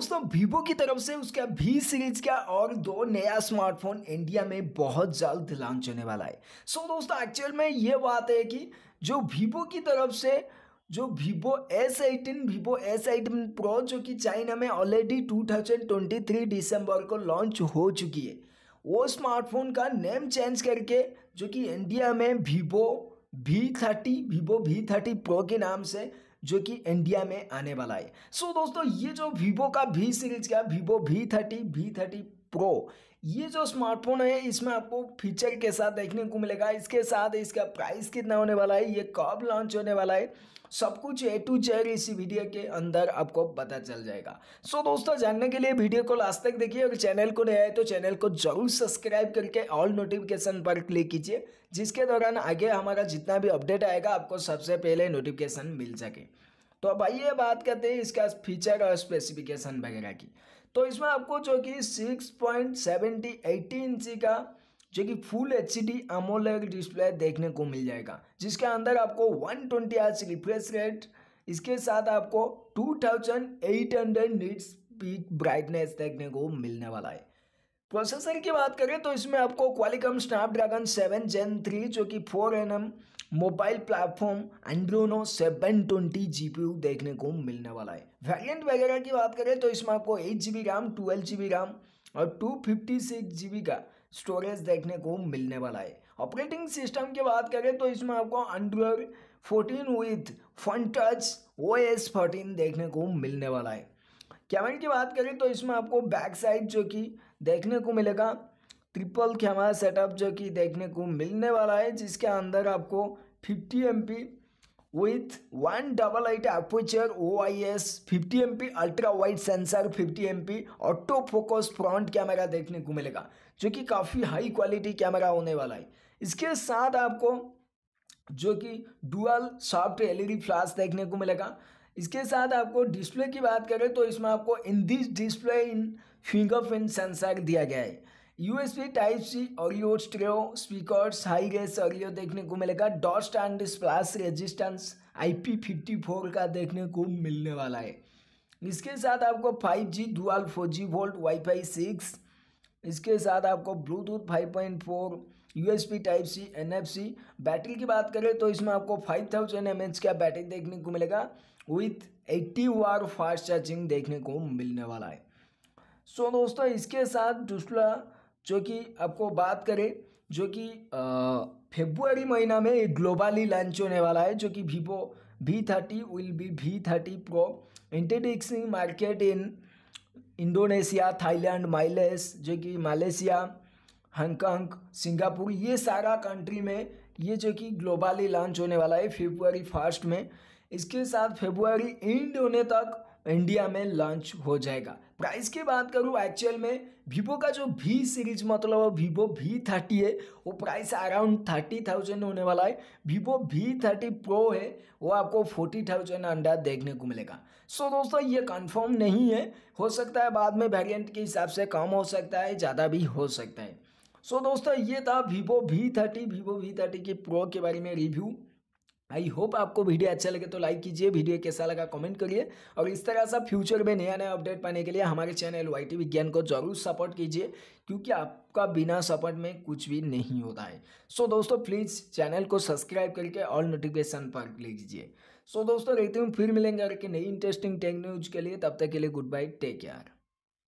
दोस्तों वीवो की तरफ से उसका भी सीरीज का और दो नया स्मार्टफोन इंडिया में बहुत जल्द लॉन्च होने वाला है सो so, दोस्तों एक्चुअल में ये बात है कि जो वीवो की तरफ से जो Vivo S eighteen Vivo S eighteen pro जो कि चाइना में ऑलरेडी 2023 दिसंबर को लॉन्च हो चुकी है वो स्मार्टफोन का नेम चेंज करके जो कि इंडिया में Vivo V thirty Vivo V thirty pro के नाम से जो कि इंडिया में आने वाला है सो so, दोस्तों ये जो वीवो का वी सीरीज का Vivo V thirty V thirty pro ये जो स्मार्टफोन है इसमें आपको फीचर के साथ देखने को मिलेगा इसके साथ इसका प्राइस कितना होने वाला है ये कब लॉन्च होने वाला है सब कुछ ए टू जेड इसी वीडियो के अंदर आपको पता चल जाएगा सो so, दोस्तों जानने के लिए वीडियो को लास्ट तक देखिए अगर चैनल को नया है तो चैनल को जरूर सब्सक्राइब करके ऑल नोटिफिकेशन पर क्लिक कीजिए जिसके दौरान आगे हमारा जितना भी अपडेट आएगा आपको सबसे पहले नोटिफिकेशन मिल सके तो अब आइए बात करते हैं इसका फीचर और स्पेसिफिकेशन वगैरह की तो इसमें आपको जो कि सिक्स पॉइंट सेवेंटी एट्टी इंची का जो कि full H D AMOLED display देखने को मिल जाएगा जिसके अंदर आपको one twenty hertz refresh rate इसके साथ आपको two thousand eight hundred peak brightness देखने को मिलने वाला है प्रोसेसर की बात करें तो इसमें आपको क्वालिकम स्नैपड्रैगन 7 जेन 3 जो कि 4 M mobile platform Adreno 720 GPU देखने को मिलने वाला है वेरिएंट वगैरह की बात करें तो इसमें आपको eight G RAM twelve G RAM और two fifty six G B का स्टोरेज देखने को मिलने वाला है ऑपरेटिंग सिस्टम की बात करें तो इसमें आपको Android fourteen with Funtouch O S fourteen देखने को मिलने वाला है कैमरे की बात करें तो इसमें आपको बैक साइड जो कि देखने को मिलेगा ट्रिपल कैमरा सेटअप जो कि देखने को मिलने वाला है जिसके अंदर आपको 50 M P with one double eight aperture O I S fifty M P ultra wide sensor fifty M P auto focus front camera देखने को मिलेगा जो कि काफ़ी हाई क्वालिटी कैमरा होने वाला है इसके साथ आपको जो कि डुअल सॉफ्ट एलईडी फ्लैश देखने को मिलेगा इसके साथ आपको डिस्प्ले की बात करें तो इसमें आपको in this display in fingerprint sensor दिया गया है USB type C audio stereo speakers high res audio देखने को मिलेगा dust and splash resistance IP fifty four का देखने को मिलने वाला है इसके साथ आपको five G dual four G volte wifi six इसके साथ आपको Bluetooth five point four U S B type C N F C battery की बात करें तो इसमें आपको फाइव थाउजेंड एम एच का बैटरी देखने को मिलेगा with eighty watt fast charging देखने को मिलने वाला है सो so, दोस्तों इसके साथ दूसरा जो कि आपको बात करें जो कि फेब्रुआरी महीना में ग्लोबली लॉन्च होने वाला है जो कि Vivo V thirty will be V thirty pro introducing market in Indonesia Thailand Malaysia जो कि मलेशिया हांगकांग सिंगापुर ये सारा कंट्री में ये जो कि ग्लोबली लॉन्च होने वाला है फेब्रुआरी फर्स्ट में इसके साथ फेब्रुआरी एंड होने तक इंडिया में लॉन्च हो जाएगा प्राइस की बात करूँ एक्चुअल में वीवो का जो वी सीरीज मतलब वीवो वी थर्टी है वो प्राइस अराउंड थर्टी थाउजेंड होने वाला है वीवो वी थर्टी प्रो है वो आपको फोर्टी थाउजेंड अंडा देखने को मिलेगा सो so, दोस्तों ये कंफर्म नहीं है हो सकता है बाद में वेरिएंट के हिसाब से कम हो सकता है ज़्यादा भी हो सकता है सो so, दोस्तों ये था Vivo V thirty Vivo V thirty के प्रो के बारे में रिव्यू आई होप आपको वीडियो अच्छा लगे तो लाइक कीजिए वीडियो कैसा लगा कमेंट करिए और इस तरह से फ्यूचर में नया नया अपडेट पाने के लिए हमारे चैनल वाई विज्ञान को जरूर सपोर्ट कीजिए क्योंकि आपका बिना सपोर्ट में कुछ भी नहीं होता है सो so, दोस्तों प्लीज़ चैनल को सब्सक्राइब करके ऑल नोटिफिकेशन पर लीजिए सो so, दोस्तों रहते हुए फिर मिलेंगे और नई इंटरेस्टिंग टेक न्यूज के लिए तब तक के लिए गुड बाय टेक केयर